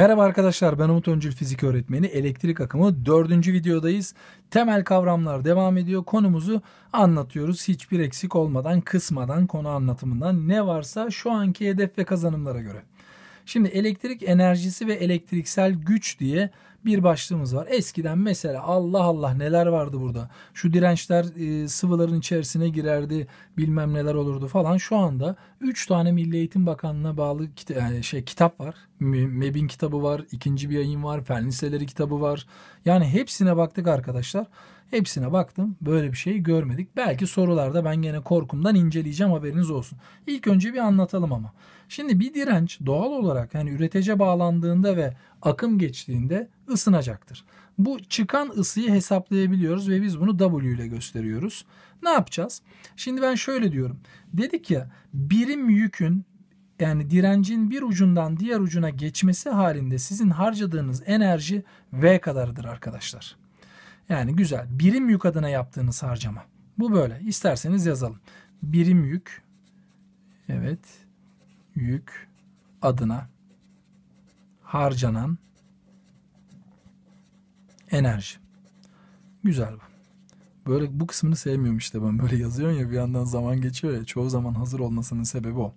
Merhaba arkadaşlar ben Umut Öncül fizik öğretmeni elektrik akımı dördüncü videodayız. Temel kavramlar devam ediyor konumuzu anlatıyoruz hiçbir eksik olmadan kısmadan konu anlatımından ne varsa şu anki hedef ve kazanımlara göre. Şimdi elektrik enerjisi ve elektriksel güç diye bir başlığımız var. Eskiden mesela Allah Allah neler vardı burada. Şu dirençler e, sıvıların içerisine girerdi bilmem neler olurdu falan. Şu anda 3 tane Milli Eğitim Bakanlığı'na bağlı kita yani şey kitap var. MEB'in kitabı var. ikinci bir yayın var. Fen liseleri kitabı var. Yani hepsine baktık arkadaşlar. Hepsine baktım. Böyle bir şey görmedik. Belki sorularda ben gene korkumdan inceleyeceğim haberiniz olsun. İlk önce bir anlatalım ama. Şimdi bir direnç doğal olarak yani üretece bağlandığında ve akım geçtiğinde ısınacaktır. Bu çıkan ısıyı hesaplayabiliyoruz ve biz bunu W ile gösteriyoruz. Ne yapacağız? Şimdi ben şöyle diyorum. Dedik ya birim yükün yani direncin bir ucundan diğer ucuna geçmesi halinde sizin harcadığınız enerji V kadarıdır arkadaşlar. Yani güzel. Birim yük adına yaptığınız harcama. Bu böyle. İsterseniz yazalım. Birim yük. Evet. Yük adına harcanan enerji. Güzel bu. Böyle bu kısmını sevmiyorum işte ben. Böyle yazıyorsun ya bir yandan zaman geçiyor ya. Çoğu zaman hazır olmasının sebebi o.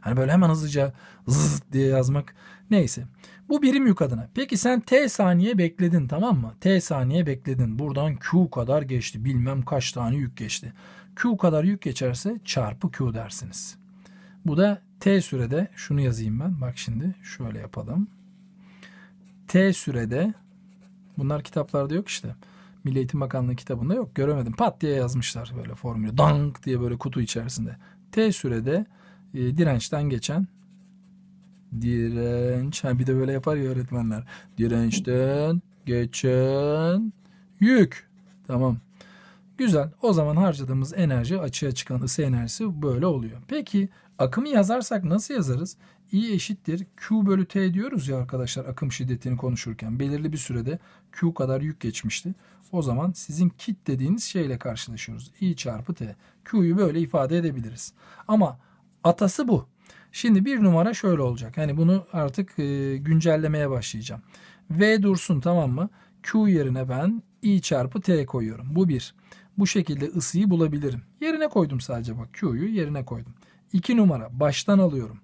Hani böyle hemen hızlıca zız diye yazmak. Neyse. Bu birim yük adına. Peki sen T saniye bekledin tamam mı? T saniye bekledin. Buradan Q kadar geçti. Bilmem kaç tane yük geçti. Q kadar yük geçerse çarpı Q dersiniz. Bu da T sürede şunu yazayım ben. Bak şimdi şöyle yapalım. T sürede bunlar kitaplarda yok işte. Milli Eğitim Bakanlığı kitabında yok. Göremedim. Pat diye yazmışlar böyle formülü. Dank diye böyle kutu içerisinde. T sürede e, dirençten geçen direnç. Ha, bir de böyle yapar ya öğretmenler. Dirençten geçen yük. Tamam. Güzel. O zaman harcadığımız enerji açığa çıkan ısı enerjisi böyle oluyor. Peki akımı yazarsak nasıl yazarız? I eşittir Q bölü T diyoruz ya arkadaşlar akım şiddetini konuşurken. Belirli bir sürede Q kadar yük geçmişti. O zaman sizin kit dediğiniz şeyle karşılaşıyoruz. I çarpı T. Q'yu böyle ifade edebiliriz. Ama atası bu. Şimdi bir numara şöyle olacak. Yani bunu artık e, güncellemeye başlayacağım. V dursun tamam mı? Q yerine ben I çarpı T koyuyorum. Bu bir. Bu şekilde ısıyı bulabilirim. Yerine koydum sadece bak Q'yu yerine koydum. İki numara baştan alıyorum.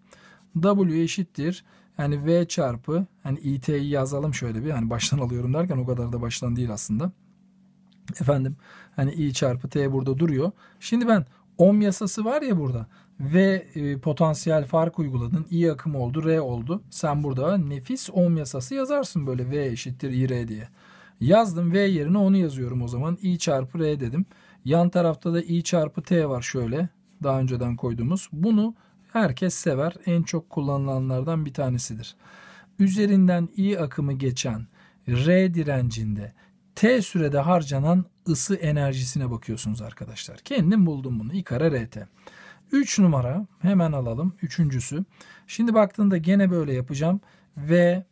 W eşittir. Yani V çarpı yani IT'yi yazalım şöyle bir hani baştan alıyorum derken o kadar da baştan değil aslında. Efendim hani I çarpı T burada duruyor. Şimdi ben ohm yasası var ya burada V e, potansiyel fark uyguladın. I akım oldu, R oldu. Sen burada nefis ohm yasası yazarsın böyle V eşittir I R diye. Yazdım V yerine onu yazıyorum o zaman. I çarpı R dedim. Yan tarafta da I çarpı T var şöyle. Daha önceden koyduğumuz. Bunu herkes sever. En çok kullanılanlardan bir tanesidir. Üzerinden iyi akımı geçen R direncinde T sürede harcanan ısı enerjisine bakıyorsunuz arkadaşlar. Kendim buldum bunu. I kare RT. 3 numara hemen alalım. Üçüncüsü. Şimdi baktığında gene böyle yapacağım. V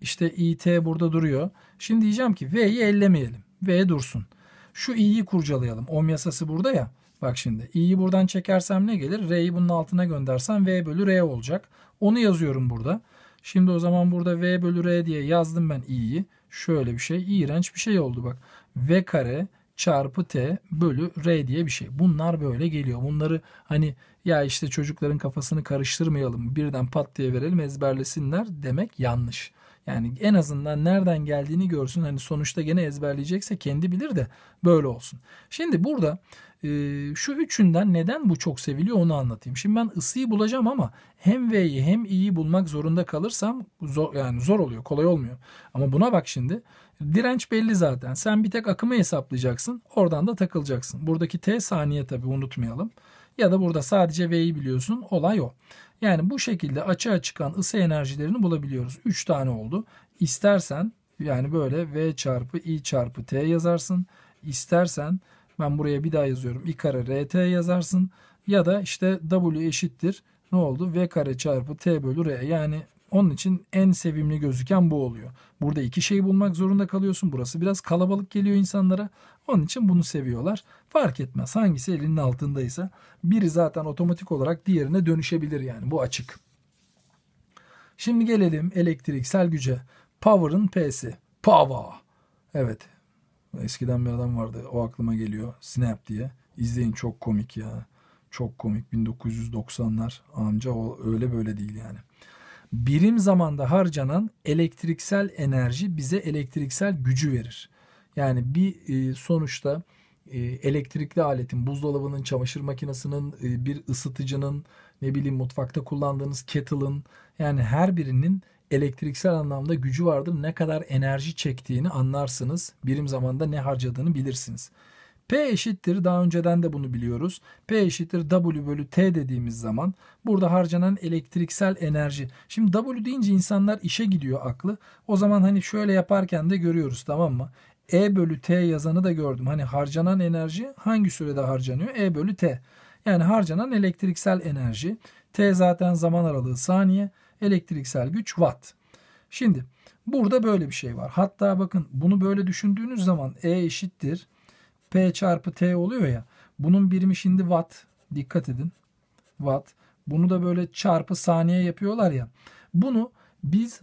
işte IT burada duruyor. Şimdi diyeceğim ki V'yi ellemeyelim. V dursun. Şu i'yi kurcalayalım. Ohm yasası burada ya. Bak şimdi i'yi buradan çekersem ne gelir? R'yi bunun altına göndersem v bölü r olacak. Onu yazıyorum burada. Şimdi o zaman burada v bölü r diye yazdım ben i'yi. Şöyle bir şey iğrenç bir şey oldu bak. v kare çarpı t bölü r diye bir şey. Bunlar böyle geliyor. Bunları hani ya işte çocukların kafasını karıştırmayalım birden pat diye verelim ezberlesinler demek yanlış. Yani en azından nereden geldiğini görsün. Hani sonuçta gene ezberleyecekse kendi bilir de böyle olsun. Şimdi burada ee, şu üçünden neden bu çok seviliyor onu anlatayım. Şimdi ben ısıyı bulacağım ama hem V'yi hem i'yi bulmak zorunda kalırsam zor, yani zor oluyor kolay olmuyor. Ama buna bak şimdi direnç belli zaten sen bir tek akımı hesaplayacaksın oradan da takılacaksın. Buradaki t saniye tabi unutmayalım ya da burada sadece V'yi biliyorsun olay o. Yani bu şekilde açığa çıkan ısı enerjilerini bulabiliyoruz. 3 tane oldu. İstersen yani böyle V çarpı I çarpı T yazarsın. İstersen ben buraya bir daha yazıyorum. i kare rt yazarsın. Ya da işte w eşittir. Ne oldu? v kare çarpı t bölü r. Yani onun için en sevimli gözüken bu oluyor. Burada iki şey bulmak zorunda kalıyorsun. Burası biraz kalabalık geliyor insanlara. Onun için bunu seviyorlar. Fark etmez hangisi elinin altındaysa. Biri zaten otomatik olarak diğerine dönüşebilir yani bu açık. Şimdi gelelim elektriksel güce. Power'ın P'si. Power. Evet Eskiden bir adam vardı. O aklıma geliyor. Snap diye. İzleyin çok komik ya. Çok komik. 1990'lar amca o öyle böyle değil yani. Birim zamanda harcanan elektriksel enerji bize elektriksel gücü verir. Yani bir e, sonuçta e, elektrikli aletin, buzdolabının, çamaşır makinesinin, e, bir ısıtıcının, ne bileyim mutfakta kullandığınız kettle'ın yani her birinin elektriksel anlamda gücü vardır. Ne kadar enerji çektiğini anlarsınız. Birim zamanda ne harcadığını bilirsiniz. P eşittir daha önceden de bunu biliyoruz. P eşittir W bölü T dediğimiz zaman burada harcanan elektriksel enerji. Şimdi W deyince insanlar işe gidiyor aklı. O zaman hani şöyle yaparken de görüyoruz tamam mı? E bölü T yazanı da gördüm. Hani harcanan enerji hangi sürede harcanıyor? E bölü T. Yani harcanan elektriksel enerji. T zaten zaman aralığı saniye. Elektriksel güç watt. Şimdi burada böyle bir şey var. Hatta bakın bunu böyle düşündüğünüz zaman E eşittir. P çarpı T oluyor ya. Bunun birimi şimdi watt. Dikkat edin. Watt. Bunu da böyle çarpı saniye yapıyorlar ya. Bunu biz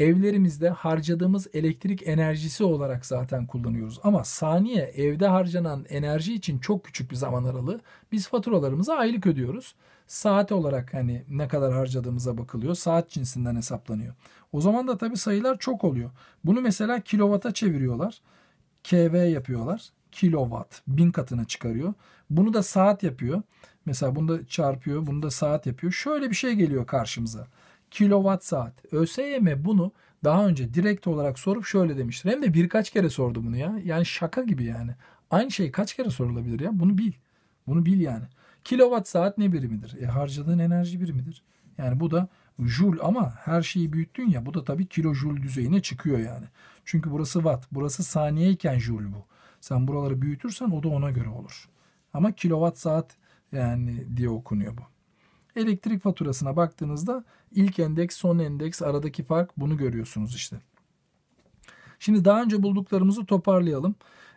evlerimizde harcadığımız elektrik enerjisi olarak zaten kullanıyoruz. Ama saniye evde harcanan enerji için çok küçük bir zaman aralığı. Biz faturalarımızı aylık ödüyoruz. Saat olarak hani ne kadar harcadığımıza bakılıyor. Saat cinsinden hesaplanıyor. O zaman da tabii sayılar çok oluyor. Bunu mesela kilovata çeviriyorlar. KV yapıyorlar. Kilowatt bin katına çıkarıyor. Bunu da saat yapıyor. Mesela bunu da çarpıyor. Bunu da saat yapıyor. Şöyle bir şey geliyor karşımıza kilowatt saat. ÖSYM bunu daha önce direkt olarak sorup şöyle demiştir. Hem de birkaç kere sordu bunu ya. Yani şaka gibi yani. Aynı şey kaç kere sorulabilir ya? Bunu bil. Bunu bil yani. Kilowatt saat ne birimidir? E harcadığın enerji birimidir. Yani bu da jul ama her şeyi büyüttün ya bu da tabii kilojul düzeyine çıkıyor yani. Çünkü burası watt, burası saniyeyken jul bu. Sen buraları büyütürsen o da ona göre olur. Ama kilowatt saat yani diye okunuyor bu. Elektrik faturasına baktığınızda ilk endeks son endeks aradaki fark bunu görüyorsunuz işte. Şimdi daha önce bulduklarımızı toparlayalım.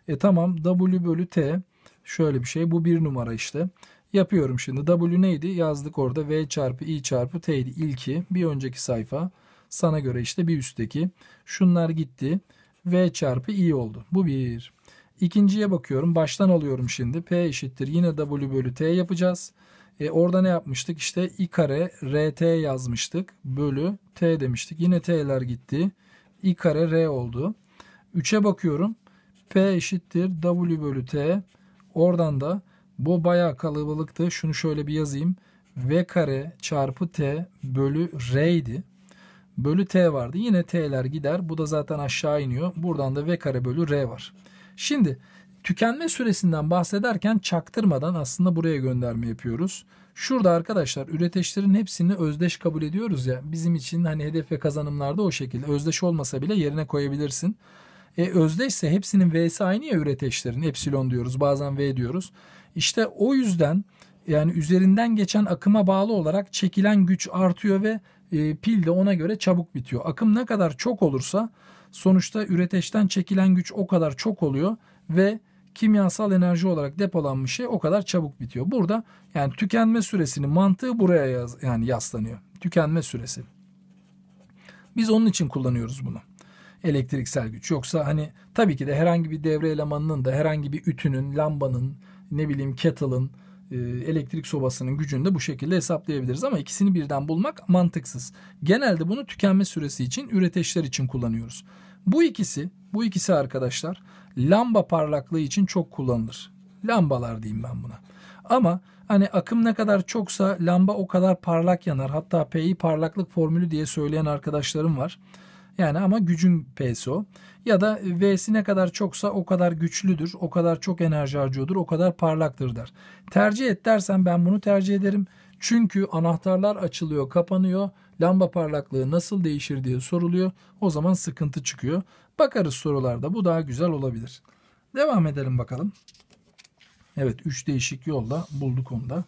E tamam W bölü T şöyle bir şey bu bir numara işte. Yapıyorum şimdi W neydi yazdık orada V çarpı I çarpı T idi ilki bir önceki sayfa sana göre işte bir üstteki şunlar gitti V çarpı I oldu bu bir. İkinciye bakıyorum baştan alıyorum şimdi P eşittir yine W bölü T yapacağız. E, orada ne yapmıştık? İşte i kare rt yazmıştık. Bölü t demiştik. Yine t'ler gitti. i kare r oldu. 3'e bakıyorum. p eşittir w bölü t. Oradan da bu bayağı kalabalıktı. Şunu şöyle bir yazayım. v kare çarpı t bölü r idi. Bölü t vardı. Yine t'ler gider. Bu da zaten aşağı iniyor. Buradan da v kare bölü r var. Şimdi Tükenme süresinden bahsederken çaktırmadan aslında buraya gönderme yapıyoruz. Şurada arkadaşlar üreteçlerin hepsini özdeş kabul ediyoruz ya. Bizim için hani hedef ve kazanımlarda o şekilde. Özdeş olmasa bile yerine koyabilirsin. E, özdeşse hepsinin V'si aynı ya üreteçlerin. Epsilon diyoruz bazen V diyoruz. İşte o yüzden yani üzerinden geçen akıma bağlı olarak çekilen güç artıyor ve e, pil de ona göre çabuk bitiyor. Akım ne kadar çok olursa sonuçta üreteçten çekilen güç o kadar çok oluyor ve kimyasal enerji olarak depolanmış şey o kadar çabuk bitiyor. Burada yani tükenme süresinin mantığı buraya yaz, yani yaslanıyor. Tükenme süresi. Biz onun için kullanıyoruz bunu. Elektriksel güç. Yoksa hani tabii ki de herhangi bir devre elemanının da herhangi bir ütünün, lambanın, ne bileyim kettle'ın, e, elektrik sobasının gücünü de bu şekilde hesaplayabiliriz ama ikisini birden bulmak mantıksız. Genelde bunu tükenme süresi için üreteçler için kullanıyoruz. Bu ikisi, bu ikisi arkadaşlar lamba parlaklığı için çok kullanılır. Lambalar diyeyim ben buna. Ama hani akım ne kadar çoksa lamba o kadar parlak yanar. Hatta P'yi parlaklık formülü diye söyleyen arkadaşlarım var. Yani ama gücün P'si o. Ya da V'si ne kadar çoksa o kadar güçlüdür, o kadar çok enerji harcıyordur, o kadar parlaktır der. Tercih et dersen ben bunu tercih ederim. Çünkü anahtarlar açılıyor, kapanıyor lamba parlaklığı nasıl değişir diye soruluyor. O zaman sıkıntı çıkıyor. Bakarız sorularda bu daha güzel olabilir. Devam edelim bakalım. Evet 3 değişik yolda bulduk onu da.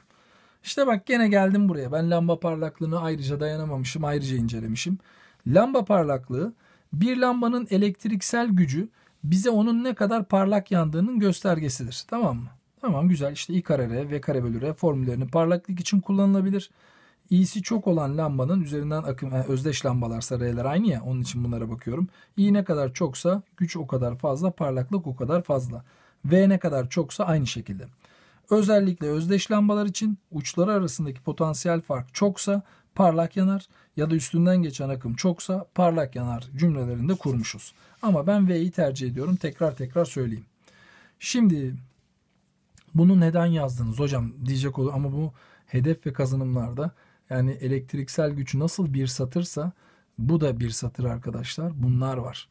İşte bak gene geldim buraya. Ben lamba parlaklığını ayrıca dayanamamışım, ayrıca incelemişim. Lamba parlaklığı bir lambanın elektriksel gücü bize onun ne kadar parlak yandığının göstergesidir. Tamam mı? Tamam güzel işte i kare r v kare bölü r formüllerini parlaklık için kullanılabilir. İ'si çok olan lambanın üzerinden akım yani özdeş lambalar sarıyeler aynı ya onun için bunlara bakıyorum. İ ne kadar çoksa güç o kadar fazla parlaklık o kadar fazla. V ne kadar çoksa aynı şekilde. Özellikle özdeş lambalar için uçları arasındaki potansiyel fark çoksa parlak yanar ya da üstünden geçen akım çoksa parlak yanar cümlelerinde kurmuşuz. Ama ben V'yi tercih ediyorum tekrar tekrar söyleyeyim. Şimdi bunu neden yazdınız hocam diyecek olur ama bu hedef ve kazanımlarda yani elektriksel gücü nasıl bir satırsa bu da bir satır arkadaşlar. Bunlar var.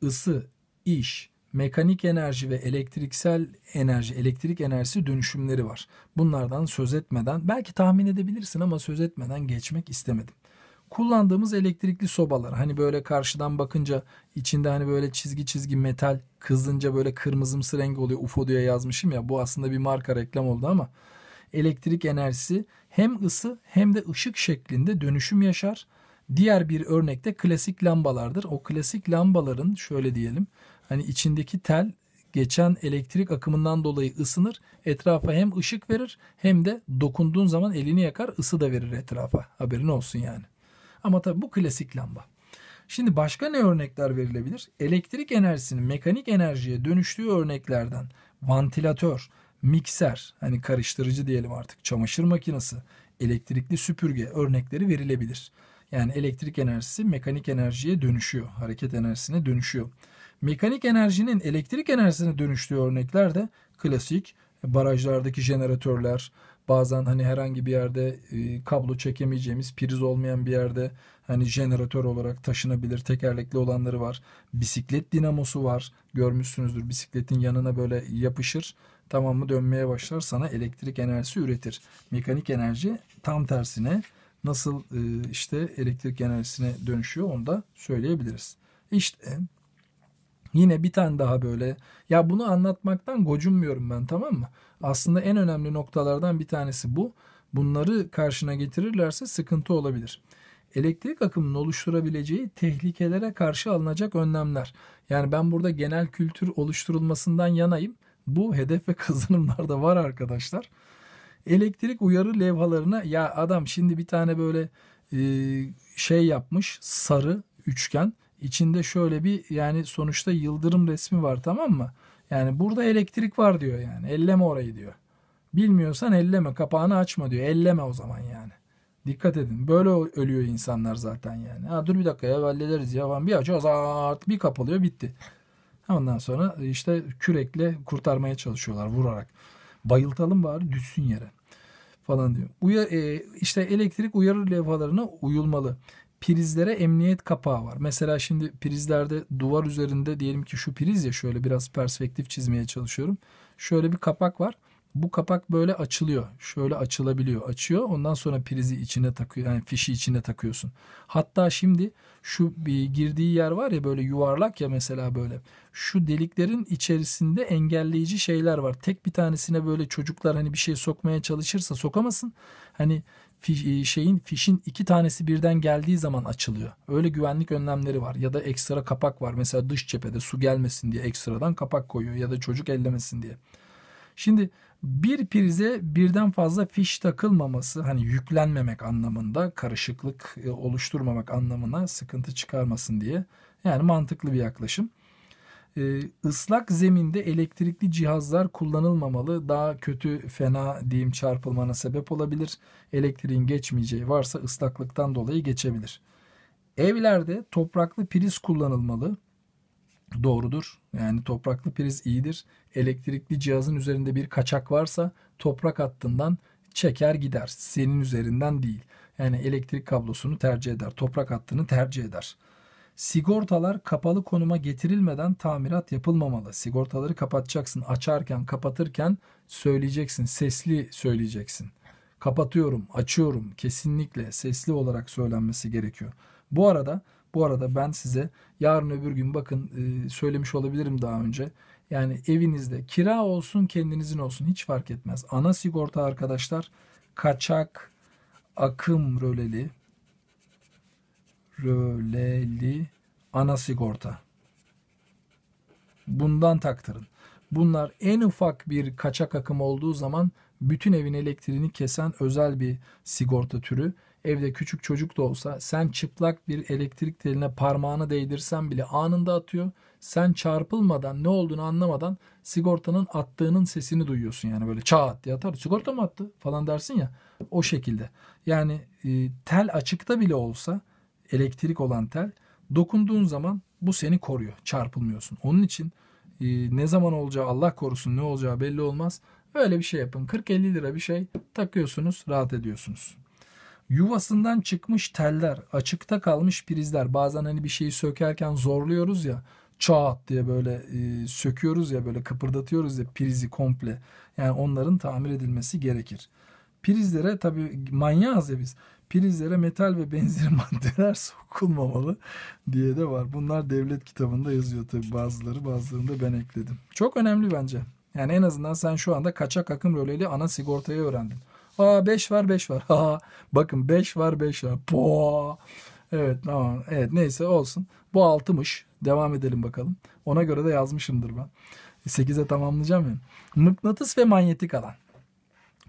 Isı, iş, mekanik enerji ve elektriksel enerji, elektrik enerjisi dönüşümleri var. Bunlardan söz etmeden, belki tahmin edebilirsin ama söz etmeden geçmek istemedim. Kullandığımız elektrikli sobalar hani böyle karşıdan bakınca içinde hani böyle çizgi çizgi metal kızınca böyle kırmızımsı renk oluyor UFO diye yazmışım ya bu aslında bir marka reklam oldu ama elektrik enerjisi hem ısı hem de ışık şeklinde dönüşüm yaşar. Diğer bir örnekte klasik lambalardır. O klasik lambaların şöyle diyelim hani içindeki tel geçen elektrik akımından dolayı ısınır. Etrafa hem ışık verir hem de dokunduğun zaman elini yakar ısı da verir etrafa. Haberin olsun yani. Ama tabii bu klasik lamba. Şimdi başka ne örnekler verilebilir? Elektrik enerjisinin mekanik enerjiye dönüştüğü örneklerden vantilatör, mikser, hani karıştırıcı diyelim artık, çamaşır makinesi, elektrikli süpürge örnekleri verilebilir. Yani elektrik enerjisi mekanik enerjiye dönüşüyor, hareket enerjisine dönüşüyor. Mekanik enerjinin elektrik enerjisine dönüştüğü örnekler de klasik barajlardaki jeneratörler, bazen hani herhangi bir yerde e, kablo çekemeyeceğimiz priz olmayan bir yerde hani jeneratör olarak taşınabilir tekerlekli olanları var. Bisiklet dinamosu var. Görmüşsünüzdür bisikletin yanına böyle yapışır tamamı dönmeye başlar sana elektrik enerjisi üretir. Mekanik enerji tam tersine nasıl e, işte elektrik enerjisine dönüşüyor onu da söyleyebiliriz. İşte yine bir tane daha böyle ya bunu anlatmaktan gocunmuyorum ben tamam mı? Aslında en önemli noktalardan bir tanesi bu. Bunları karşına getirirlerse sıkıntı olabilir elektrik akımının oluşturabileceği tehlikelere karşı alınacak önlemler. Yani ben burada genel kültür oluşturulmasından yanayım bu hedef ve kazanımlarda var arkadaşlar. Elektrik uyarı levhalarına ya adam şimdi bir tane böyle e, şey yapmış sarı üçgen içinde şöyle bir yani sonuçta yıldırım resmi var tamam mı? Yani burada elektrik var diyor yani elleme orayı diyor. Bilmiyorsan elleme kapağını açma diyor elleme o zaman yani. Dikkat edin. Böyle ölüyor insanlar zaten yani. Ha, dur bir dakika ya hallederiz ya falan. Bir açıyoruz art bir kapalıyor bitti. Ondan sonra e, işte kürekle kurtarmaya çalışıyorlar vurarak. Bayıltalım bari düşsün yere falan diyor. uyar e, işte elektrik uyarı levhalarına uyulmalı. Prizlere emniyet kapağı var. Mesela şimdi prizlerde duvar üzerinde diyelim ki şu priz ya şöyle biraz perspektif çizmeye çalışıyorum. Şöyle bir kapak var. Bu kapak böyle açılıyor. Şöyle açılabiliyor. Açıyor. Ondan sonra prizi içine takıyor. Yani fişi içine takıyorsun. Hatta şimdi şu bir girdiği yer var ya böyle yuvarlak ya mesela böyle. Şu deliklerin içerisinde engelleyici şeyler var. Tek bir tanesine böyle çocuklar hani bir şey sokmaya çalışırsa sokamasın. Hani e, şeyin fişin iki tanesi birden geldiği zaman açılıyor. Öyle güvenlik önlemleri var ya da ekstra kapak var. Mesela dış cephede su gelmesin diye ekstradan kapak koyuyor ya da çocuk ellemesin diye. Şimdi bir prize birden fazla fiş takılmaması hani yüklenmemek anlamında karışıklık e, oluşturmamak anlamına sıkıntı çıkarmasın diye yani mantıklı bir yaklaşım. Ee, ıslak zeminde elektrikli cihazlar kullanılmamalı. Daha kötü fena diyeyim çarpılmana sebep olabilir. Elektriğin geçmeyeceği varsa ıslaklıktan dolayı geçebilir. Evlerde topraklı priz kullanılmalı doğrudur. Yani topraklı priz iyidir. Elektrikli cihazın üzerinde bir kaçak varsa toprak hattından çeker gider. Senin üzerinden değil. Yani elektrik kablosunu tercih eder. Toprak hattını tercih eder. Sigortalar kapalı konuma getirilmeden tamirat yapılmamalı. Sigortaları kapatacaksın. Açarken, kapatırken söyleyeceksin. Sesli söyleyeceksin. Kapatıyorum, açıyorum. Kesinlikle sesli olarak söylenmesi gerekiyor. Bu arada bu arada ben size yarın öbür gün bakın e, söylemiş olabilirim daha önce. Yani evinizde kira olsun kendinizin olsun hiç fark etmez. Ana sigorta arkadaşlar kaçak akım röleli röleli ana sigorta. Bundan taktırın. Bunlar en ufak bir kaçak akım olduğu zaman bütün evin elektriğini kesen özel bir sigorta türü evde küçük çocuk da olsa sen çıplak bir elektrik teline parmağını değdirsen bile anında atıyor. Sen çarpılmadan ne olduğunu anlamadan sigortanın attığının sesini duyuyorsun yani böyle çat diye atar. Sigorta mı attı falan dersin ya o şekilde. Yani e, tel açıkta bile olsa elektrik olan tel dokunduğun zaman bu seni koruyor çarpılmıyorsun. Onun için e, ne zaman olacağı Allah korusun ne olacağı belli olmaz. Böyle bir şey yapın 40-50 lira bir şey takıyorsunuz rahat ediyorsunuz. Yuvasından çıkmış teller, açıkta kalmış prizler. Bazen hani bir şeyi sökerken zorluyoruz ya. Çat diye böyle e, söküyoruz ya böyle kıpırdatıyoruz ya prizi komple. Yani onların tamir edilmesi gerekir. Prizlere tabi manyağız ya biz. Prizlere metal ve benzeri maddeler sokulmamalı diye de var. Bunlar devlet kitabında yazıyor tabi bazıları bazılarını da ben ekledim. Çok önemli bence. Yani en azından sen şu anda kaçak akım rolüyle ana sigortayı öğrendin. Aa 5 var 5 var. Ha bakın 5 var 5 var. Po. Evet tamam. Evet neyse olsun. Bu 6'mış. Devam edelim bakalım. Ona göre de yazmışımdır ben. 8'e tamamlayacağım ya. Mıknatıs ve manyetik alan.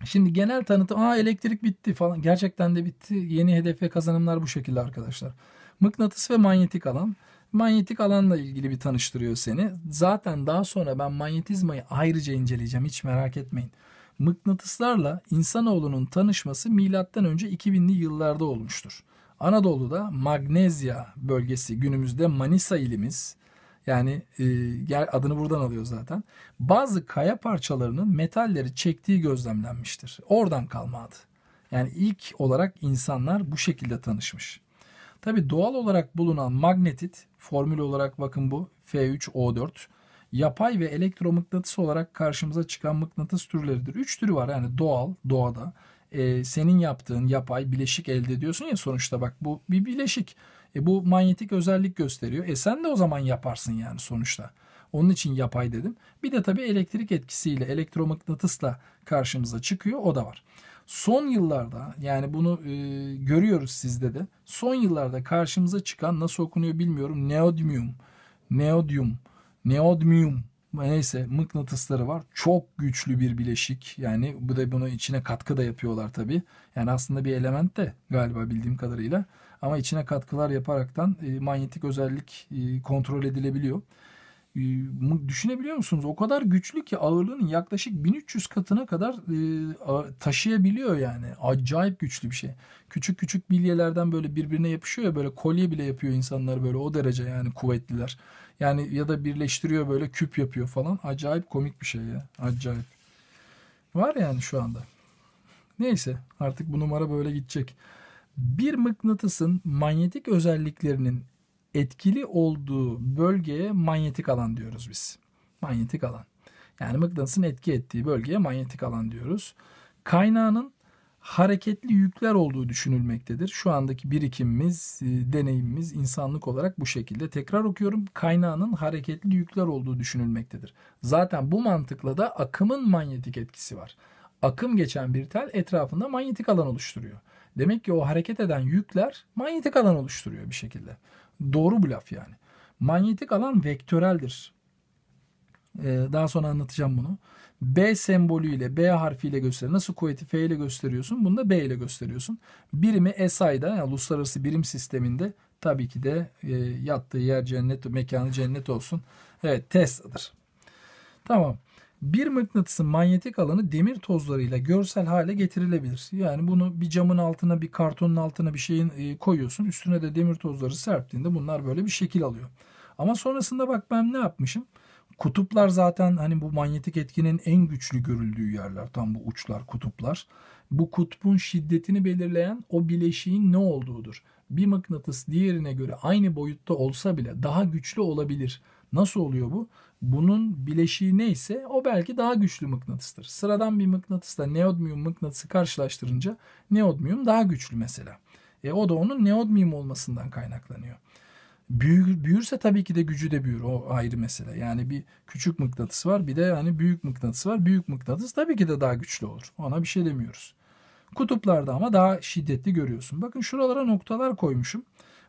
Şimdi genel tanıtım. Aa elektrik bitti falan. Gerçekten de bitti. Yeni hedef ve kazanımlar bu şekilde arkadaşlar. Mıknatıs ve manyetik alan. Manyetik alanla ilgili bir tanıştırıyor seni. Zaten daha sonra ben manyetizmayı ayrıca inceleyeceğim. Hiç merak etmeyin mıknatıslarla insanoğlunun tanışması önce 2000'li yıllarda olmuştur. Anadolu'da Magnezya bölgesi günümüzde Manisa ilimiz yani e, adını buradan alıyor zaten. Bazı kaya parçalarının metalleri çektiği gözlemlenmiştir. Oradan kalma adı. Yani ilk olarak insanlar bu şekilde tanışmış. Tabi doğal olarak bulunan magnetit formül olarak bakın bu F3O4 yapay ve elektromıknatıs olarak karşımıza çıkan mıknatıs türleridir. Üç türü var yani doğal, doğada. E, senin yaptığın yapay bileşik elde ediyorsun ya sonuçta bak bu bir bileşik. E, bu manyetik özellik gösteriyor. E sen de o zaman yaparsın yani sonuçta. Onun için yapay dedim. Bir de tabii elektrik etkisiyle, elektromıknatısla karşımıza çıkıyor. O da var. Son yıllarda yani bunu e, görüyoruz sizde de. Son yıllarda karşımıza çıkan nasıl okunuyor bilmiyorum. Neodymium, neodyum, neodyum neodmium neyse mıknatısları var. Çok güçlü bir bileşik. Yani bu da bunu içine katkı da yapıyorlar tabii. Yani aslında bir element de galiba bildiğim kadarıyla. Ama içine katkılar yaparaktan e, manyetik özellik e, kontrol edilebiliyor. E, düşünebiliyor musunuz? O kadar güçlü ki ağırlığının yaklaşık 1300 katına kadar e, taşıyabiliyor yani. Acayip güçlü bir şey. Küçük küçük bilyelerden böyle birbirine yapışıyor ya böyle kolye bile yapıyor insanlar böyle o derece yani kuvvetliler. Yani ya da birleştiriyor böyle küp yapıyor falan. Acayip komik bir şey ya. Acayip. Var yani şu anda. Neyse artık bu numara böyle gidecek. Bir mıknatısın manyetik özelliklerinin etkili olduğu bölgeye manyetik alan diyoruz biz. Manyetik alan. Yani mıknatısın etki ettiği bölgeye manyetik alan diyoruz. Kaynağının hareketli yükler olduğu düşünülmektedir. Şu andaki birikimimiz, e, deneyimimiz insanlık olarak bu şekilde. Tekrar okuyorum kaynağının hareketli yükler olduğu düşünülmektedir. Zaten bu mantıkla da akımın manyetik etkisi var. Akım geçen bir tel etrafında manyetik alan oluşturuyor. Demek ki o hareket eden yükler manyetik alan oluşturuyor bir şekilde. Doğru bu laf yani. Manyetik alan vektöreldir. Ee, daha sonra anlatacağım bunu. B sembolüyle, B harfiyle göster. Nasıl kuvveti F ile gösteriyorsun? Bunu da B ile gösteriyorsun. Birimi SI'da yani uluslararası birim sisteminde tabii ki de e, yattığı yer cennet, mekanı cennet olsun. Evet Tesla'dır. Tamam. Bir mıknatısın manyetik alanı demir tozlarıyla görsel hale getirilebilir. Yani bunu bir camın altına, bir kartonun altına bir şeyin e, koyuyorsun. Üstüne de demir tozları serptiğinde bunlar böyle bir şekil alıyor. Ama sonrasında bak ben ne yapmışım? Kutuplar zaten hani bu manyetik etkinin en güçlü görüldüğü yerler. Tam bu uçlar, kutuplar. Bu kutbun şiddetini belirleyen o bileşiğin ne olduğudur. Bir mıknatıs diğerine göre aynı boyutta olsa bile daha güçlü olabilir. Nasıl oluyor bu? Bunun bileşiği neyse o belki daha güçlü mıknatıstır. Sıradan bir mıknatısla neodmiyum mıknatısı karşılaştırınca neodmiyum daha güçlü mesela. E o da onun neodmiyum olmasından kaynaklanıyor. Büyür, büyürse tabii ki de gücü de büyür. O ayrı mesele. Yani bir küçük mıknatıs var bir de hani büyük mıknatısı var. Büyük mıknatıs tabii ki de daha güçlü olur. Ona bir şey demiyoruz. Kutuplarda ama daha şiddetli görüyorsun. Bakın şuralara noktalar koymuşum.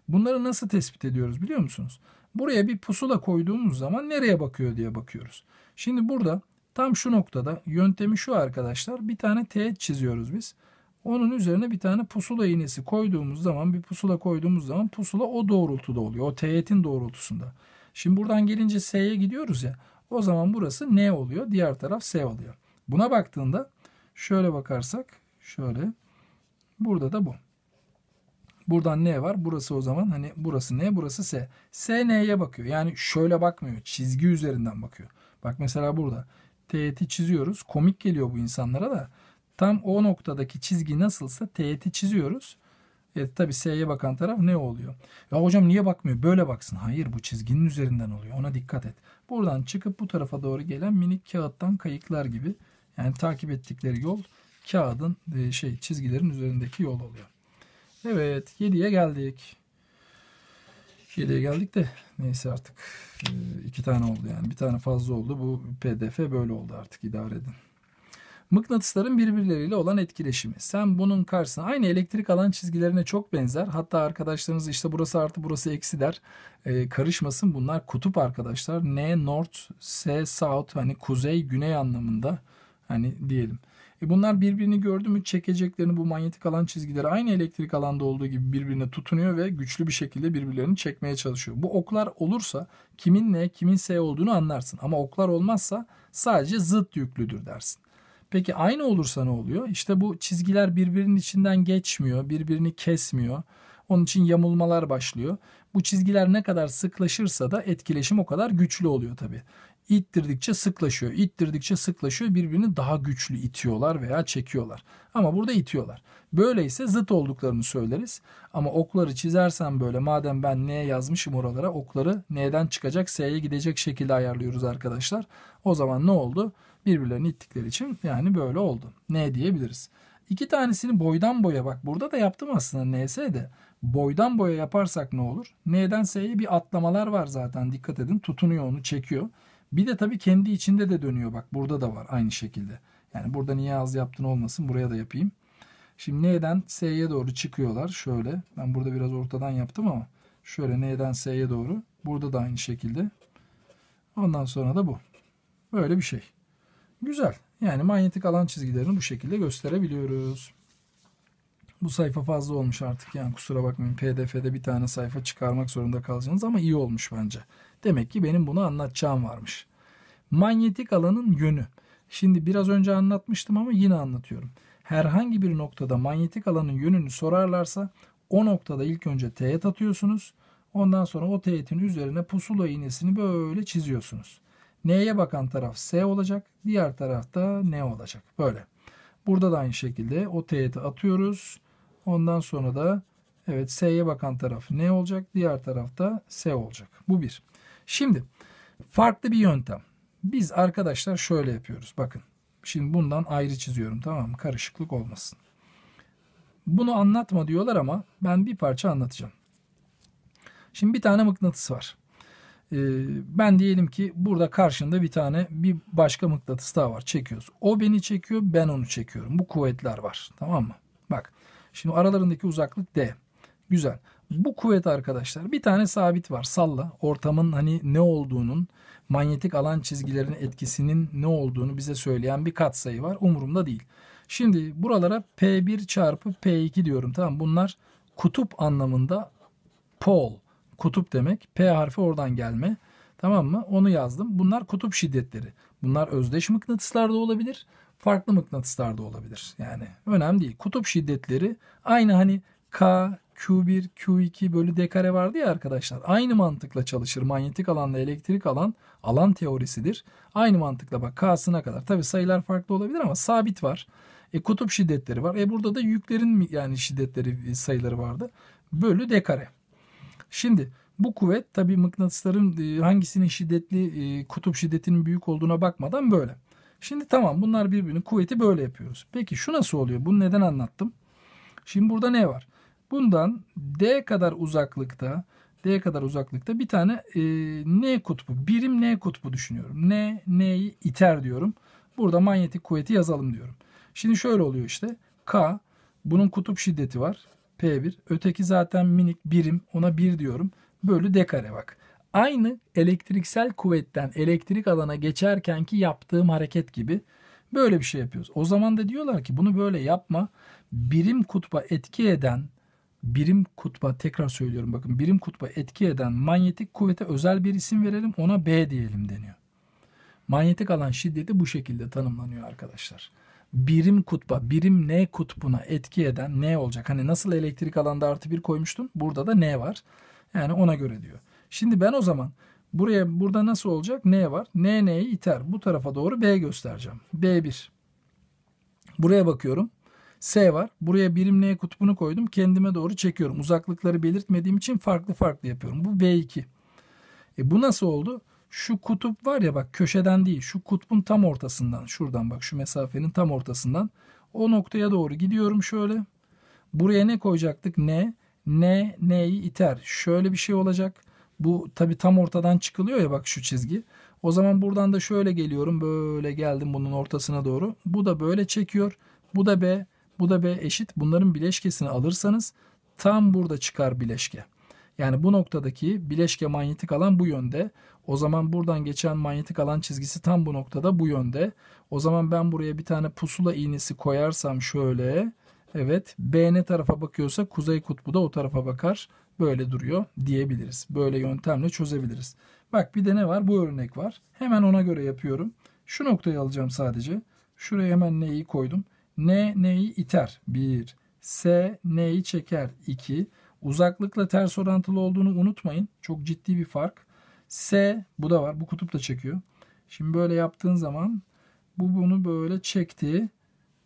Bunları nasıl tespit ediyoruz biliyor musunuz? Buraya bir pusula koyduğumuz zaman nereye bakıyor diye bakıyoruz. Şimdi burada tam şu noktada yöntemi şu arkadaşlar. Bir tane teğet çiziyoruz biz. Onun üzerine bir tane pusula iğnesi koyduğumuz zaman bir pusula koyduğumuz zaman pusula o doğrultuda oluyor. O teğetin doğrultusunda. Şimdi buradan gelince S'ye gidiyoruz ya. O zaman burası N oluyor. Diğer taraf S oluyor. Buna baktığında şöyle bakarsak şöyle burada da bu. Buradan N var. Burası o zaman hani burası N burası S. S N'ye bakıyor. Yani şöyle bakmıyor. Çizgi üzerinden bakıyor. Bak mesela burada teğeti çiziyoruz. Komik geliyor bu insanlara da. Tam o noktadaki çizgi nasılsa teğeti çiziyoruz. E, tabi S'ye bakan taraf ne oluyor? Ya hocam niye bakmıyor? Böyle baksın. Hayır bu çizginin üzerinden oluyor. Ona dikkat et. Buradan çıkıp bu tarafa doğru gelen minik kağıttan kayıklar gibi. Yani takip ettikleri yol kağıdın e, şey çizgilerin üzerindeki yol oluyor. Evet 7'ye geldik. 7'ye geldik de neyse artık e, iki tane oldu yani. Bir tane fazla oldu. Bu pdf böyle oldu artık idare edin. Mıknatısların birbirleriyle olan etkileşimi. Sen bunun karşısına aynı elektrik alan çizgilerine çok benzer. Hatta arkadaşlarınız işte burası artı burası eksi der. E, karışmasın bunlar kutup arkadaşlar. N north, S south hani kuzey güney anlamında hani diyelim. E bunlar birbirini gördü mü çekeceklerini bu manyetik alan çizgileri aynı elektrik alanda olduğu gibi birbirine tutunuyor ve güçlü bir şekilde birbirlerini çekmeye çalışıyor. Bu oklar olursa kimin ne kimin S olduğunu anlarsın ama oklar olmazsa sadece zıt yüklüdür dersin. Peki aynı olursa ne oluyor? İşte bu çizgiler birbirinin içinden geçmiyor, birbirini kesmiyor. Onun için yamulmalar başlıyor. Bu çizgiler ne kadar sıklaşırsa da etkileşim o kadar güçlü oluyor tabii. İttirdikçe sıklaşıyor, ittirdikçe sıklaşıyor. Birbirini daha güçlü itiyorlar veya çekiyorlar. Ama burada itiyorlar. Böyleyse zıt olduklarını söyleriz. Ama okları çizersen böyle madem ben neye yazmışım oralara okları neden çıkacak S'ye gidecek şekilde ayarlıyoruz arkadaşlar. O zaman ne oldu? birbirlerini ittikleri için yani böyle oldu. N diyebiliriz. İki tanesini boydan boya bak burada da yaptım aslında NS de. Boydan boya yaparsak ne olur? N'den S'ye bir atlamalar var zaten dikkat edin tutunuyor onu çekiyor. Bir de tabii kendi içinde de dönüyor bak burada da var aynı şekilde. Yani burada niye az yaptın olmasın buraya da yapayım. Şimdi N'den S'ye doğru çıkıyorlar şöyle. Ben burada biraz ortadan yaptım ama şöyle N'den S'ye doğru. Burada da aynı şekilde. Ondan sonra da bu. Böyle bir şey. Güzel. Yani manyetik alan çizgilerini bu şekilde gösterebiliyoruz. Bu sayfa fazla olmuş artık yani kusura bakmayın pdf'de bir tane sayfa çıkarmak zorunda kalacaksınız ama iyi olmuş bence. Demek ki benim bunu anlatacağım varmış. Manyetik alanın yönü. Şimdi biraz önce anlatmıştım ama yine anlatıyorum. Herhangi bir noktada manyetik alanın yönünü sorarlarsa o noktada ilk önce teğet atıyorsunuz. Ondan sonra o teğetin üzerine pusula iğnesini böyle çiziyorsunuz. N'ye bakan taraf S olacak. Diğer tarafta N olacak. Böyle. Burada da aynı şekilde o teğeti atıyoruz. Ondan sonra da evet S'ye bakan taraf N olacak. Diğer tarafta S olacak. Bu bir. Şimdi farklı bir yöntem. Biz arkadaşlar şöyle yapıyoruz. Bakın. Şimdi bundan ayrı çiziyorum tamam mı? Karışıklık olmasın. Bunu anlatma diyorlar ama ben bir parça anlatacağım. Şimdi bir tane mıknatıs var. Ee, ben diyelim ki burada karşında bir tane bir başka mıknatıs daha var çekiyoruz. O beni çekiyor ben onu çekiyorum. Bu kuvvetler var tamam mı? Bak şimdi aralarındaki uzaklık D. Güzel. Bu kuvvet arkadaşlar bir tane sabit var salla ortamın hani ne olduğunun manyetik alan çizgilerinin etkisinin ne olduğunu bize söyleyen bir katsayı var umurumda değil. Şimdi buralara P1 çarpı P2 diyorum tamam bunlar kutup anlamında pol kutup demek. P harfi oradan gelme. Tamam mı? Onu yazdım. Bunlar kutup şiddetleri. Bunlar özdeş mıknatıslar da olabilir. Farklı mıknatıslar da olabilir. Yani önemli değil. Kutup şiddetleri aynı hani K, Q1, Q2 bölü D kare vardı ya arkadaşlar. Aynı mantıkla çalışır. Manyetik alanla elektrik alan alan teorisidir. Aynı mantıkla bak K'sına kadar. Tabi sayılar farklı olabilir ama sabit var. E, kutup şiddetleri var. E burada da yüklerin yani şiddetleri e, sayıları vardı. Bölü D kare. Şimdi bu kuvvet tabi mıknatısların e, hangisinin şiddetli e, kutup şiddetinin büyük olduğuna bakmadan böyle. Şimdi tamam bunlar birbirinin kuvveti böyle yapıyoruz. Peki şu nasıl oluyor? Bunu neden anlattım? Şimdi burada ne var? Bundan D kadar uzaklıkta D kadar uzaklıkta bir tane e, N kutbu, birim N kutbu düşünüyorum. N, N'yi iter diyorum. Burada manyetik kuvveti yazalım diyorum. Şimdi şöyle oluyor işte. K, bunun kutup şiddeti var. P1. Öteki zaten minik birim ona 1 diyorum. Bölü D kare bak. Aynı elektriksel kuvvetten elektrik alana geçerkenki yaptığım hareket gibi böyle bir şey yapıyoruz. O zaman da diyorlar ki bunu böyle yapma. Birim kutba etki eden birim kutba tekrar söylüyorum bakın birim kutba etki eden manyetik kuvvete özel bir isim verelim ona B diyelim deniyor. Manyetik alan şiddeti bu şekilde tanımlanıyor arkadaşlar birim kutba, birim N kutbuna etki eden N olacak. Hani nasıl elektrik alanda artı bir koymuştun? Burada da N var. Yani ona göre diyor. Şimdi ben o zaman buraya burada nasıl olacak? N var. N N'yi iter. Bu tarafa doğru B göstereceğim. B1. Buraya bakıyorum. S var. Buraya birim N kutbunu koydum. Kendime doğru çekiyorum. Uzaklıkları belirtmediğim için farklı farklı yapıyorum. Bu B2. E bu nasıl oldu? şu kutup var ya bak köşeden değil şu kutbun tam ortasından şuradan bak şu mesafenin tam ortasından o noktaya doğru gidiyorum şöyle. Buraya ne koyacaktık? Ne? Ne neyi iter? Şöyle bir şey olacak. Bu tabi tam ortadan çıkılıyor ya bak şu çizgi. O zaman buradan da şöyle geliyorum. Böyle geldim bunun ortasına doğru. Bu da böyle çekiyor. Bu da B. Bu da B eşit. Bunların bileşkesini alırsanız tam burada çıkar bileşke. Yani bu noktadaki bileşke manyetik alan bu yönde. O zaman buradan geçen manyetik alan çizgisi tam bu noktada bu yönde. O zaman ben buraya bir tane pusula iğnesi koyarsam şöyle. Evet B ne tarafa bakıyorsa kuzey kutbu da o tarafa bakar. Böyle duruyor diyebiliriz. Böyle yöntemle çözebiliriz. Bak bir de ne var? Bu örnek var. Hemen ona göre yapıyorum. Şu noktayı alacağım sadece. Şuraya hemen neyi koydum. N neyi iter? 1. S neyi çeker? 2. Uzaklıkla ters orantılı olduğunu unutmayın. Çok ciddi bir fark. S bu da var. Bu kutup da çekiyor. Şimdi böyle yaptığın zaman bu bunu böyle çekti.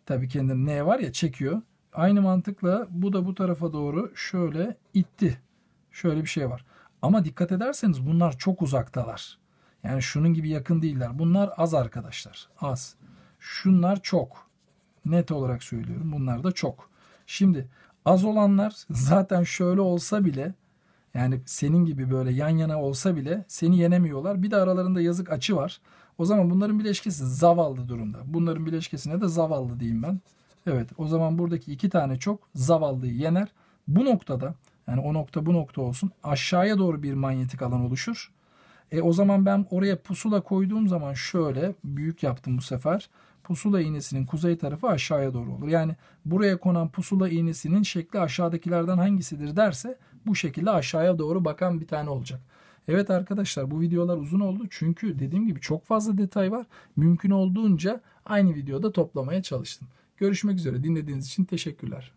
Tabii kendine N var ya çekiyor. Aynı mantıkla bu da bu tarafa doğru şöyle itti. Şöyle bir şey var. Ama dikkat ederseniz bunlar çok uzaktalar. Yani şunun gibi yakın değiller. Bunlar az arkadaşlar. Az. Şunlar çok. Net olarak söylüyorum. Bunlar da çok. Şimdi Az olanlar zaten şöyle olsa bile yani senin gibi böyle yan yana olsa bile seni yenemiyorlar. Bir de aralarında yazık açı var. O zaman bunların bileşkesi zavallı durumda. Bunların bileşkesine de zavallı diyeyim ben. Evet o zaman buradaki iki tane çok zavallıyı yener. Bu noktada yani o nokta bu nokta olsun aşağıya doğru bir manyetik alan oluşur. E o zaman ben oraya pusula koyduğum zaman şöyle büyük yaptım bu sefer pusula iğnesinin kuzey tarafı aşağıya doğru olur. Yani buraya konan pusula iğnesinin şekli aşağıdakilerden hangisidir derse bu şekilde aşağıya doğru bakan bir tane olacak. Evet arkadaşlar bu videolar uzun oldu çünkü dediğim gibi çok fazla detay var. Mümkün olduğunca aynı videoda toplamaya çalıştım. Görüşmek üzere dinlediğiniz için teşekkürler.